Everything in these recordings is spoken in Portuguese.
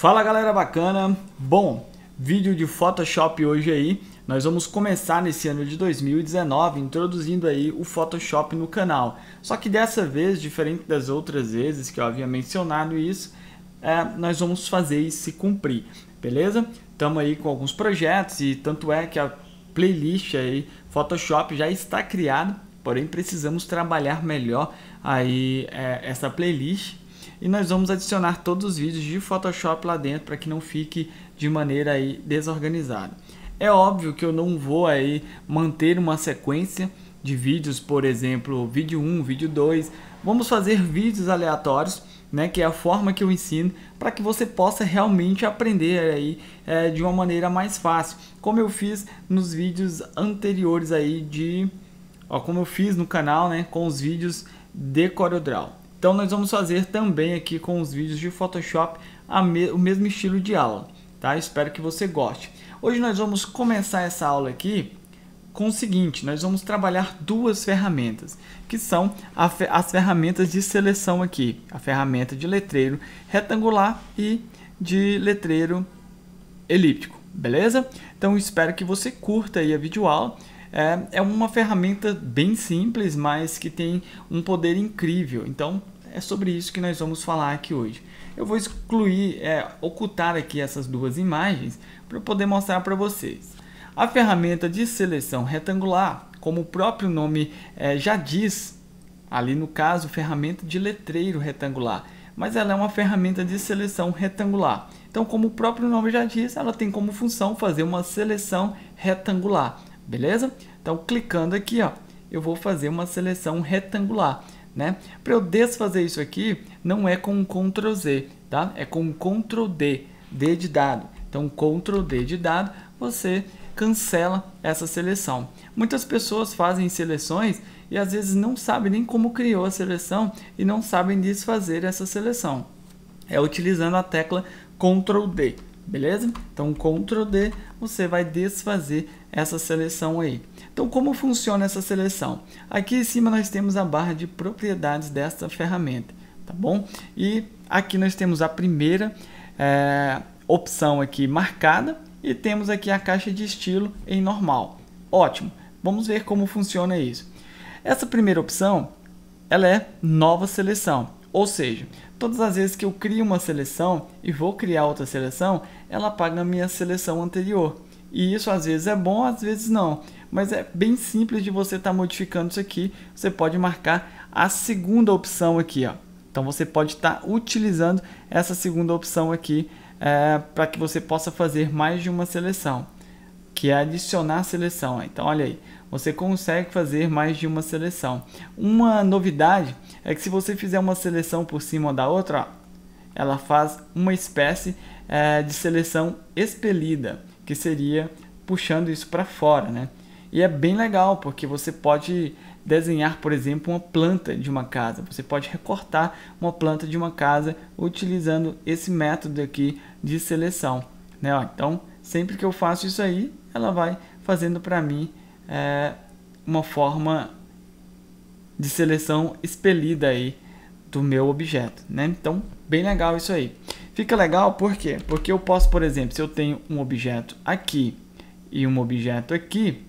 Fala galera bacana! Bom, vídeo de Photoshop hoje aí. Nós vamos começar nesse ano de 2019 introduzindo aí o Photoshop no canal. Só que dessa vez, diferente das outras vezes que eu havia mencionado isso, é, nós vamos fazer e se cumprir, beleza? Estamos aí com alguns projetos e tanto é que a playlist aí Photoshop já está criada, porém precisamos trabalhar melhor aí é, essa playlist e nós vamos adicionar todos os vídeos de Photoshop lá dentro para que não fique de maneira aí desorganizada. É óbvio que eu não vou aí manter uma sequência de vídeos, por exemplo, vídeo 1, vídeo 2. Vamos fazer vídeos aleatórios, né, que é a forma que eu ensino para que você possa realmente aprender aí é, de uma maneira mais fácil, como eu fiz nos vídeos anteriores aí de, ó, como eu fiz no canal, né, com os vídeos de CorelDRAW. Então nós vamos fazer também aqui com os vídeos de Photoshop me o mesmo estilo de aula, tá? Espero que você goste. Hoje nós vamos começar essa aula aqui com o seguinte, nós vamos trabalhar duas ferramentas, que são fe as ferramentas de seleção aqui, a ferramenta de letreiro retangular e de letreiro elíptico, beleza? Então espero que você curta aí a videoaula é, é uma ferramenta bem simples, mas que tem um poder incrível. Então, é sobre isso que nós vamos falar aqui hoje. Eu vou excluir, é, ocultar aqui essas duas imagens para poder mostrar para vocês. A ferramenta de seleção retangular, como o próprio nome é, já diz, ali no caso, ferramenta de letreiro retangular, mas ela é uma ferramenta de seleção retangular. Então, como o próprio nome já diz, ela tem como função fazer uma seleção retangular beleza? Então, clicando aqui, ó, eu vou fazer uma seleção retangular, né? Para eu desfazer isso aqui, não é com Ctrl Z, tá? É com Ctrl D, D de dado. Então, Ctrl D de dado, você cancela essa seleção. Muitas pessoas fazem seleções e às vezes não sabem nem como criou a seleção e não sabem desfazer essa seleção. É utilizando a tecla Ctrl D. Beleza? Então, Ctrl D, você vai desfazer essa seleção aí. Então, como funciona essa seleção? Aqui em cima nós temos a barra de propriedades desta ferramenta, tá bom? E aqui nós temos a primeira é, opção aqui marcada e temos aqui a caixa de estilo em normal. Ótimo, vamos ver como funciona isso. Essa primeira opção, ela é nova seleção, ou seja, todas as vezes que eu crio uma seleção e vou criar outra seleção, ela apaga a minha seleção anterior. E isso às vezes é bom, às vezes não. Mas é bem simples de você estar tá modificando isso aqui. Você pode marcar a segunda opção aqui. Ó. Então você pode estar tá utilizando essa segunda opção aqui é, para que você possa fazer mais de uma seleção. Que é adicionar seleção. Então olha aí você consegue fazer mais de uma seleção. Uma novidade é que se você fizer uma seleção por cima da outra, ela faz uma espécie é, de seleção expelida, que seria puxando isso para fora, né? E é bem legal porque você pode desenhar, por exemplo, uma planta de uma casa. Você pode recortar uma planta de uma casa utilizando esse método aqui de seleção. Né? então, sempre que eu faço isso aí, ela vai fazendo para mim é, uma forma de seleção expelida aí do meu objeto, né? Então, bem legal isso aí. Fica legal por quê? Porque eu posso, por exemplo, se eu tenho um objeto aqui e um objeto aqui,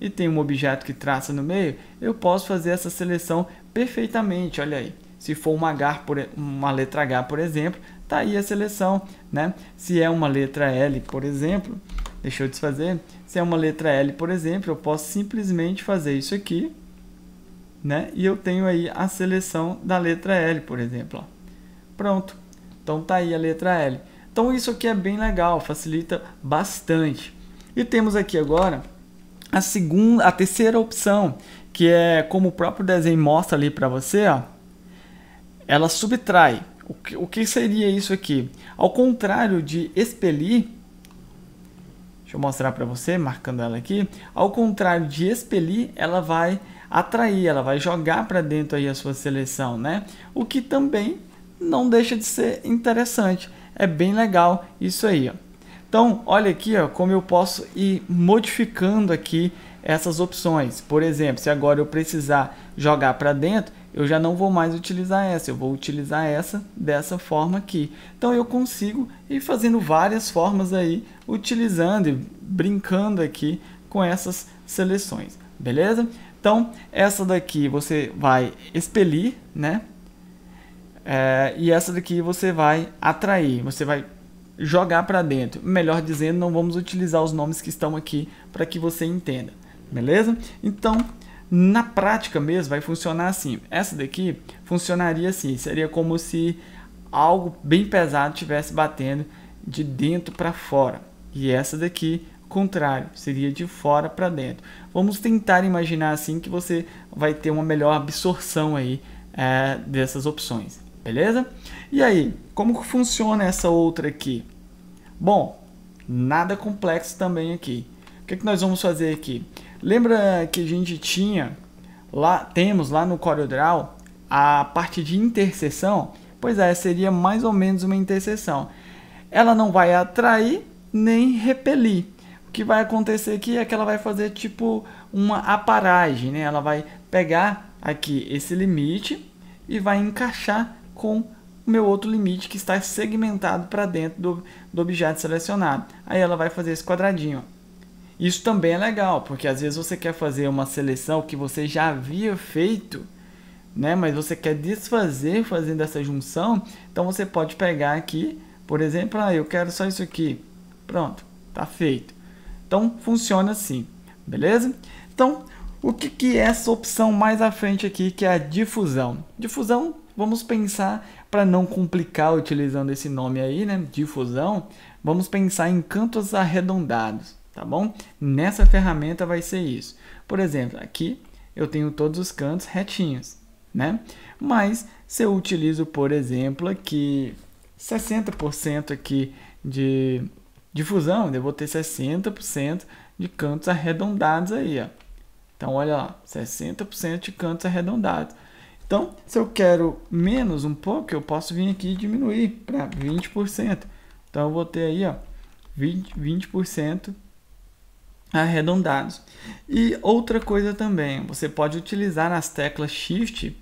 e tem um objeto que traça no meio, eu posso fazer essa seleção perfeitamente, olha aí. Se for uma, H por, uma letra H, por exemplo, tá aí a seleção, né? Se é uma letra L, por exemplo, deixa eu desfazer, se é uma letra L, por exemplo, eu posso simplesmente fazer isso aqui, né? E eu tenho aí a seleção da letra L, por exemplo. Ó. Pronto. Então tá aí a letra L. Então isso aqui é bem legal, facilita bastante. E temos aqui agora a segunda, a terceira opção, que é como o próprio desenho mostra ali para você, ó, ela subtrai. O que, o que seria isso aqui? Ao contrário de expelir, Deixa eu mostrar para você, marcando ela aqui. Ao contrário de expelir, ela vai atrair, ela vai jogar para dentro aí a sua seleção, né? O que também não deixa de ser interessante. É bem legal isso aí, ó. Então, olha aqui, ó, como eu posso ir modificando aqui essas opções. Por exemplo, se agora eu precisar jogar para dentro, eu já não vou mais utilizar essa, eu vou utilizar essa dessa forma aqui. Então eu consigo ir fazendo várias formas aí, utilizando e brincando aqui com essas seleções, beleza? Então essa daqui você vai expelir, né? É, e essa daqui você vai atrair, você vai jogar para dentro. Melhor dizendo, não vamos utilizar os nomes que estão aqui para que você entenda, beleza? Então na prática mesmo vai funcionar assim. Essa daqui funcionaria assim, seria como se algo bem pesado estivesse batendo de dentro para fora. E essa daqui, contrário, seria de fora para dentro. Vamos tentar imaginar assim que você vai ter uma melhor absorção aí é, dessas opções, beleza? E aí, como funciona essa outra aqui? Bom, nada complexo também aqui. O que, é que nós vamos fazer aqui? Lembra que a gente tinha lá, temos lá no CorelDRAW a parte de interseção? Pois é, seria mais ou menos uma interseção. Ela não vai atrair nem repelir. O que vai acontecer aqui é que ela vai fazer tipo uma aparagem, né? Ela vai pegar aqui esse limite e vai encaixar com o meu outro limite que está segmentado para dentro do, do objeto selecionado. Aí ela vai fazer esse quadradinho. Isso também é legal, porque às vezes você quer fazer uma seleção que você já havia feito, né? Mas você quer desfazer fazendo essa junção, então você pode pegar aqui, por exemplo, ah, eu quero só isso aqui. Pronto, tá feito. Então funciona assim, beleza? Então, o que, que é essa opção mais à frente aqui, que é a difusão? Difusão, vamos pensar para não complicar utilizando esse nome aí, né? Difusão, vamos pensar em cantos arredondados tá bom? Nessa ferramenta vai ser isso. Por exemplo, aqui eu tenho todos os cantos retinhos, né? Mas se eu utilizo, por exemplo, aqui 60% aqui de difusão, eu vou ter 60% de cantos arredondados aí, ó. Então, olha lá, 60% de cantos arredondados. Então, se eu quero menos um pouco, eu posso vir aqui e diminuir para 20%. Então, eu vou ter aí, ó, 20%, 20 arredondados. E outra coisa também, você pode utilizar as teclas Shift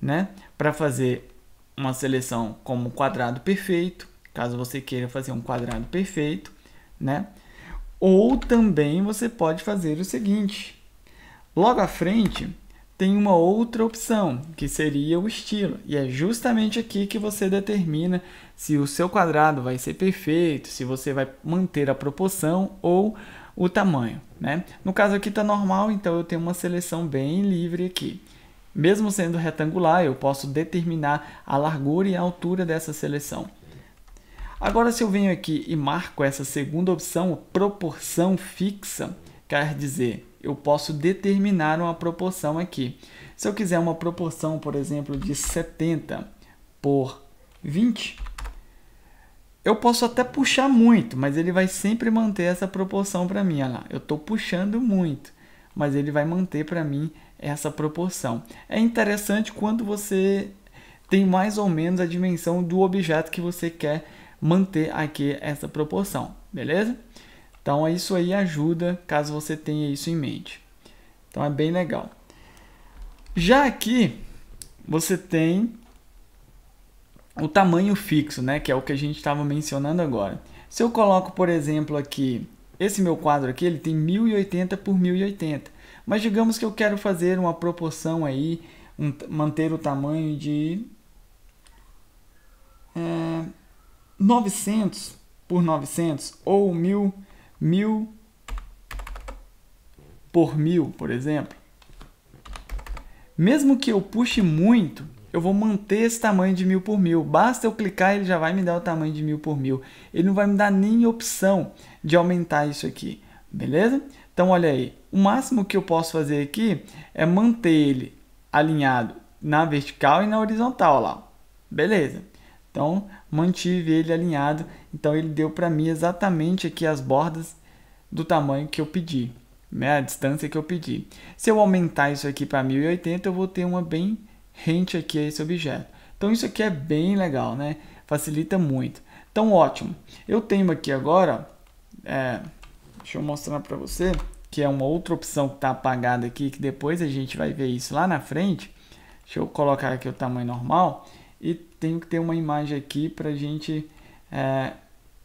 né, para fazer uma seleção como quadrado perfeito, caso você queira fazer um quadrado perfeito, né? Ou também você pode fazer o seguinte: logo à frente tem uma outra opção, que seria o estilo, e é justamente aqui que você determina se o seu quadrado vai ser perfeito, se você vai manter a proporção ou o tamanho, né? No caso aqui está normal, então eu tenho uma seleção bem livre aqui. Mesmo sendo retangular, eu posso determinar a largura e a altura dessa seleção. Agora, se eu venho aqui e marco essa segunda opção, proporção fixa, quer dizer, eu posso determinar uma proporção aqui. Se eu quiser uma proporção, por exemplo, de 70 por 20, eu posso até puxar muito, mas ele vai sempre manter essa proporção para mim. Olha lá, eu estou puxando muito, mas ele vai manter para mim essa proporção. É interessante quando você tem mais ou menos a dimensão do objeto que você quer manter aqui essa proporção, beleza? Então isso aí ajuda caso você tenha isso em mente. Então é bem legal. Já aqui você tem o tamanho fixo, né, que é o que a gente estava mencionando agora. Se eu coloco, por exemplo, aqui, esse meu quadro aqui, ele tem 1080 por 1080. Mas digamos que eu quero fazer uma proporção aí, um, manter o tamanho de é, 900 por 900 ou 1000, 1000 por 1000, por exemplo. Mesmo que eu puxe muito, eu vou manter esse tamanho de mil por mil. Basta eu clicar, ele já vai me dar o tamanho de mil por mil. Ele não vai me dar nem opção de aumentar isso aqui, beleza? Então, olha aí, o máximo que eu posso fazer aqui é manter ele alinhado na vertical e na horizontal, lá. Beleza. Então, mantive ele alinhado. Então, ele deu para mim exatamente aqui as bordas do tamanho que eu pedi, né? a distância que eu pedi. Se eu aumentar isso aqui para 1080, eu vou ter uma bem rente aqui a esse objeto. Então isso aqui é bem legal, né? Facilita muito. Então ótimo. Eu tenho aqui agora, é, deixa eu mostrar para você, que é uma outra opção que está apagada aqui, que depois a gente vai ver isso lá na frente. Deixa eu colocar aqui o tamanho normal e tenho que ter uma imagem aqui para a gente é,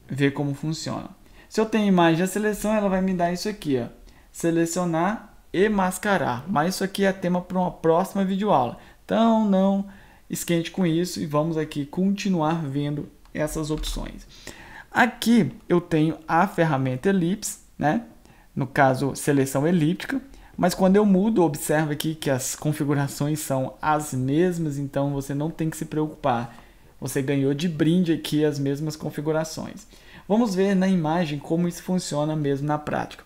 ver como funciona. Se eu tenho imagem da seleção, ela vai me dar isso aqui, ó. Selecionar e mascarar. Mas isso aqui é tema para uma próxima videoaula. Então, não esquente com isso e vamos aqui continuar vendo essas opções. Aqui eu tenho a ferramenta elipse, né? no caso, seleção elíptica, mas quando eu mudo, observa aqui que as configurações são as mesmas, então você não tem que se preocupar. Você ganhou de brinde aqui as mesmas configurações. Vamos ver na imagem como isso funciona mesmo na prática.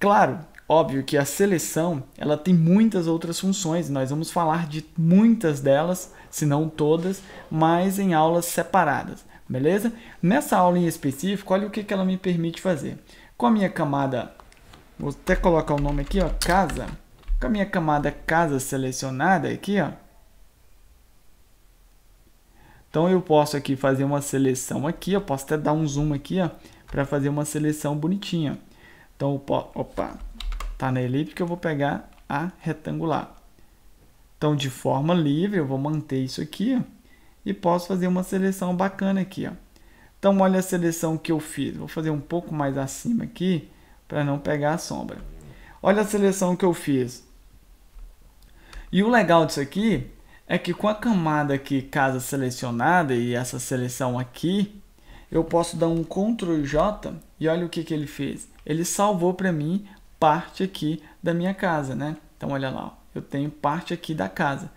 Claro, Óbvio que a seleção ela tem muitas outras funções, nós vamos falar de muitas delas, se não todas, mas em aulas separadas, beleza? Nessa aula em específico, olha o que, que ela me permite fazer. Com a minha camada, vou até colocar o nome aqui, ó, casa. Com a minha camada casa selecionada aqui, ó. Então eu posso aqui fazer uma seleção aqui, eu posso até dar um zoom aqui, ó, para fazer uma seleção bonitinha. Então, opa, está na elíptica, eu vou pegar a retangular. Então, de forma livre, eu vou manter isso aqui e posso fazer uma seleção bacana aqui. Ó. Então, olha a seleção que eu fiz. Vou fazer um pouco mais acima aqui para não pegar a sombra. Olha a seleção que eu fiz. E o legal disso aqui é que com a camada aqui, casa selecionada, e essa seleção aqui, eu posso dar um Ctrl J e olha o que, que ele fez. Ele salvou para mim parte aqui da minha casa, né? Então olha lá, eu tenho parte aqui da casa.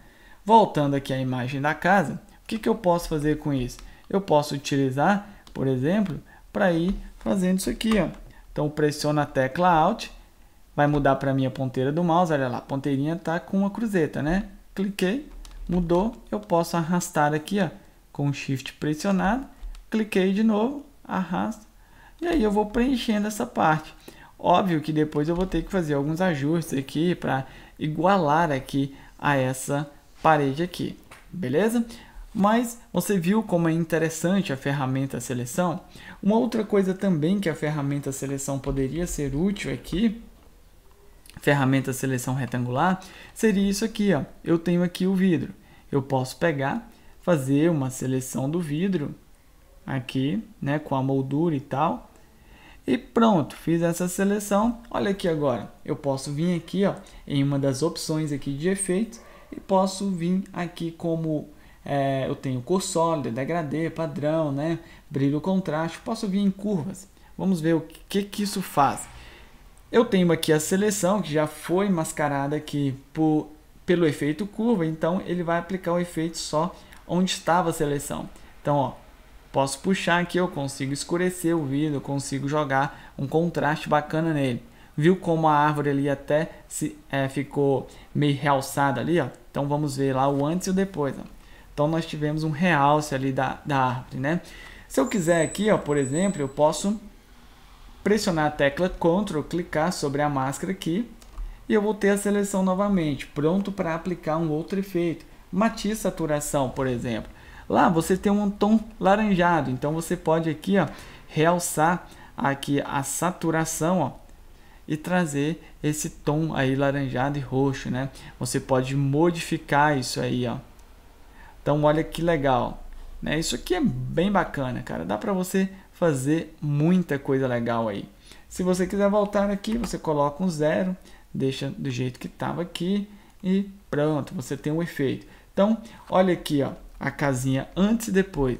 Voltando aqui à imagem da casa, o que, que eu posso fazer com isso? Eu posso utilizar, por exemplo, para ir fazendo isso aqui, ó. Então pressiona a tecla Alt, vai mudar para a minha ponteira do mouse, olha lá, a ponteirinha está com uma cruzeta, né? Cliquei, mudou, eu posso arrastar aqui, ó, com Shift pressionado, cliquei de novo, arrasto, e aí eu vou preenchendo essa parte. Óbvio que depois eu vou ter que fazer alguns ajustes aqui para igualar aqui a essa parede aqui, beleza? Mas você viu como é interessante a ferramenta seleção? Uma outra coisa também que a ferramenta seleção poderia ser útil aqui, ferramenta seleção retangular, seria isso aqui, ó. Eu tenho aqui o vidro. Eu posso pegar, fazer uma seleção do vidro aqui, né, com a moldura e tal, e pronto, fiz essa seleção. Olha aqui agora, eu posso vir aqui ó, em uma das opções aqui de efeitos e posso vir aqui como é, eu tenho cor sólida, degradê, padrão, né? brilho contraste, posso vir em curvas. Vamos ver o que, que isso faz. Eu tenho aqui a seleção que já foi mascarada aqui por, pelo efeito curva, então ele vai aplicar o efeito só onde estava a seleção. Então, ó, Posso puxar aqui, eu consigo escurecer o vidro, consigo jogar um contraste bacana nele. Viu como a árvore ali até se, é, ficou meio realçada ali, ó? Então vamos ver lá o antes e o depois, ó. Então nós tivemos um realce ali da, da árvore, né? Se eu quiser aqui, ó, por exemplo, eu posso pressionar a tecla Ctrl, clicar sobre a máscara aqui e eu vou ter a seleção novamente, pronto para aplicar um outro efeito. Matiz saturação, por exemplo. Lá você tem um tom laranjado, então você pode aqui ó, realçar aqui a saturação ó, e trazer esse tom aí laranjado e roxo, né? Você pode modificar isso aí, ó. Então olha que legal, né? Isso aqui é bem bacana, cara. Dá para você fazer muita coisa legal aí. Se você quiser voltar aqui, você coloca um zero, deixa do jeito que estava aqui e pronto, você tem um efeito. Então olha aqui, ó a casinha antes e depois.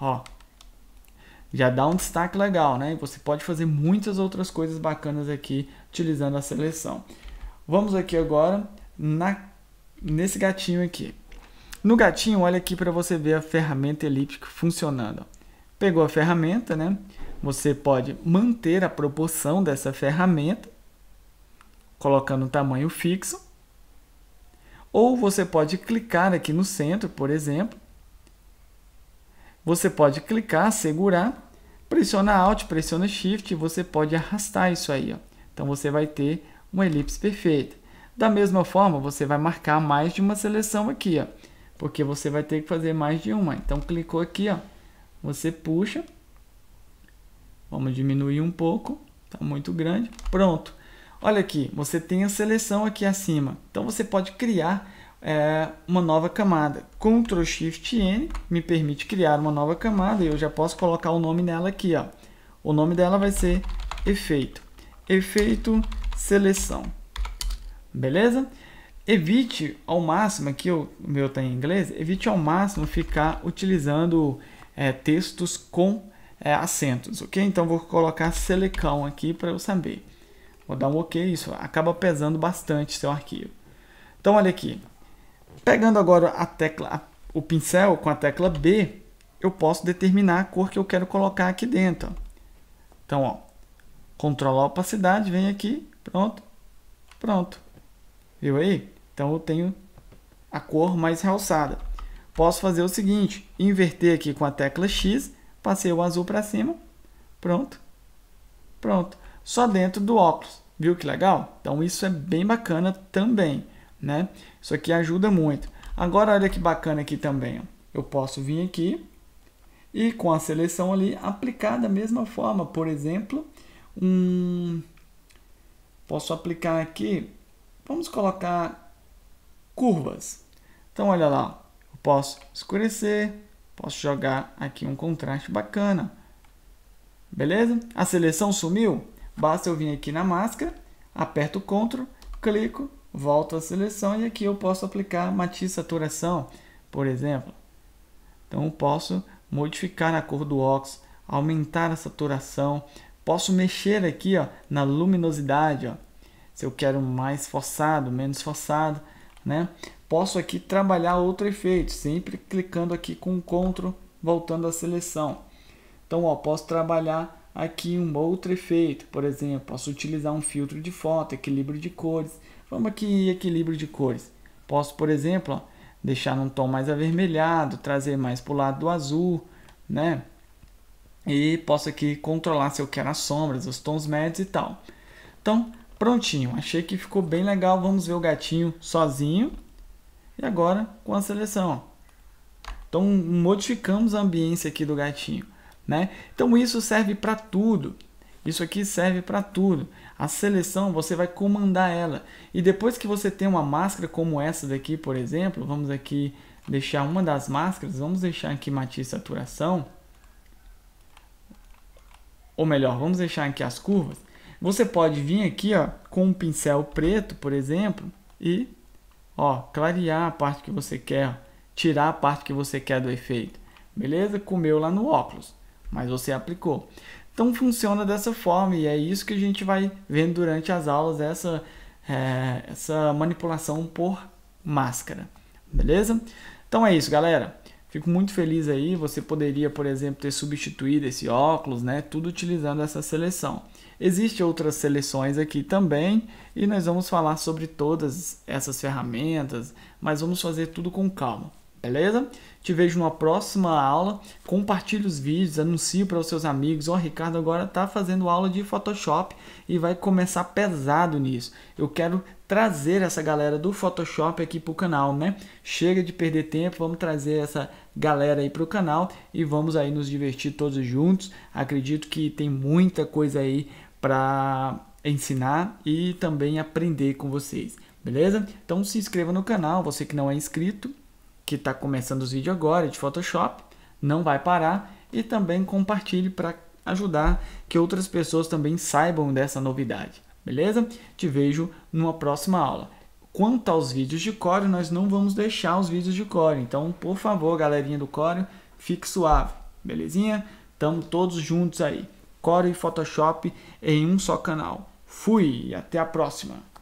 Ó, já dá um destaque legal, né? E você pode fazer muitas outras coisas bacanas aqui utilizando a seleção. Vamos aqui agora na, nesse gatinho aqui. No gatinho, olha aqui para você ver a ferramenta elíptica funcionando. Pegou a ferramenta, né? Você pode manter a proporção dessa ferramenta, colocando um tamanho fixo ou você pode clicar aqui no centro, por exemplo. Você pode clicar, segurar, pressiona Alt, pressiona Shift e você pode arrastar isso aí. Ó. Então você vai ter uma elipse perfeita. Da mesma forma, você vai marcar mais de uma seleção aqui, ó, porque você vai ter que fazer mais de uma. Então clicou aqui, ó, você puxa. Vamos diminuir um pouco, está muito grande. Pronto. Olha aqui, você tem a seleção aqui acima. Então você pode criar é, uma nova camada. Ctrl Shift N me permite criar uma nova camada e eu já posso colocar o nome dela aqui. Ó. O nome dela vai ser efeito. Efeito seleção. Beleza? Evite ao máximo, aqui o meu está em inglês, evite ao máximo ficar utilizando é, textos com é, acentos, ok? Então vou colocar selecão aqui para eu saber. Vou dar um OK, isso acaba pesando bastante seu arquivo. Então olha aqui. Pegando agora a tecla, o pincel com a tecla B, eu posso determinar a cor que eu quero colocar aqui dentro. Então, ó, controla a opacidade, vem aqui, pronto, pronto. Viu aí? Então eu tenho a cor mais realçada. Posso fazer o seguinte, inverter aqui com a tecla X, passei o azul para cima, pronto, pronto só dentro do óculos. Viu que legal? Então isso é bem bacana também, né? Isso aqui ajuda muito. Agora olha que bacana aqui também. Eu posso vir aqui e com a seleção ali aplicar da mesma forma. Por exemplo, um... posso aplicar aqui, vamos colocar curvas. Então olha lá, eu posso escurecer, posso jogar aqui um contraste bacana. Beleza? A seleção sumiu? Basta eu vir aqui na máscara, aperto CTRL, clico, volto à seleção e aqui eu posso aplicar matiz saturação, por exemplo. Então posso modificar a cor do óculos, aumentar a saturação, posso mexer aqui ó, na luminosidade, ó, se eu quero mais forçado, menos forçado, né? Posso aqui trabalhar outro efeito, sempre clicando aqui com o CTRL, voltando à seleção. Então, ó, posso trabalhar aqui um outro efeito. Por exemplo, posso utilizar um filtro de foto, equilíbrio de cores. Vamos aqui equilíbrio de cores. Posso, por exemplo, ó, deixar num tom mais avermelhado, trazer mais para o lado do azul, né? E posso aqui controlar se eu quero as sombras, os tons médios e tal. Então, prontinho. Achei que ficou bem legal. Vamos ver o gatinho sozinho. E agora com a seleção. Então, modificamos a ambiência aqui do gatinho. Né? Então isso serve para tudo. Isso aqui serve para tudo. A seleção você vai comandar ela. E depois que você tem uma máscara como essa daqui, por exemplo, vamos aqui deixar uma das máscaras, vamos deixar aqui matiz saturação. Ou melhor, vamos deixar aqui as curvas. Você pode vir aqui, ó, com um pincel preto, por exemplo, e ó, clarear a parte que você quer, tirar a parte que você quer do efeito. Beleza? Comeu lá no óculos mas você aplicou. Então funciona dessa forma e é isso que a gente vai vendo durante as aulas, essa, é, essa manipulação por máscara, beleza? Então é isso, galera. Fico muito feliz aí. Você poderia, por exemplo, ter substituído esse óculos, né? Tudo utilizando essa seleção. Existem outras seleções aqui também e nós vamos falar sobre todas essas ferramentas, mas vamos fazer tudo com calma. Beleza? Te vejo numa próxima aula. Compartilhe os vídeos, anuncie para os seus amigos. Ó, oh, Ricardo agora está fazendo aula de Photoshop e vai começar pesado nisso. Eu quero trazer essa galera do Photoshop aqui para o canal, né? Chega de perder tempo, vamos trazer essa galera aí para o canal e vamos aí nos divertir todos juntos. Acredito que tem muita coisa aí para ensinar e também aprender com vocês. Beleza? Então se inscreva no canal, você que não é inscrito que está começando os vídeos agora de Photoshop, não vai parar e também compartilhe para ajudar que outras pessoas também saibam dessa novidade, beleza? Te vejo numa próxima aula. Quanto aos vídeos de Core, nós não vamos deixar os vídeos de Core, então por favor, galerinha do Core, fique suave, belezinha? Tamo todos juntos aí. Core e Photoshop em um só canal. Fui, e até a próxima.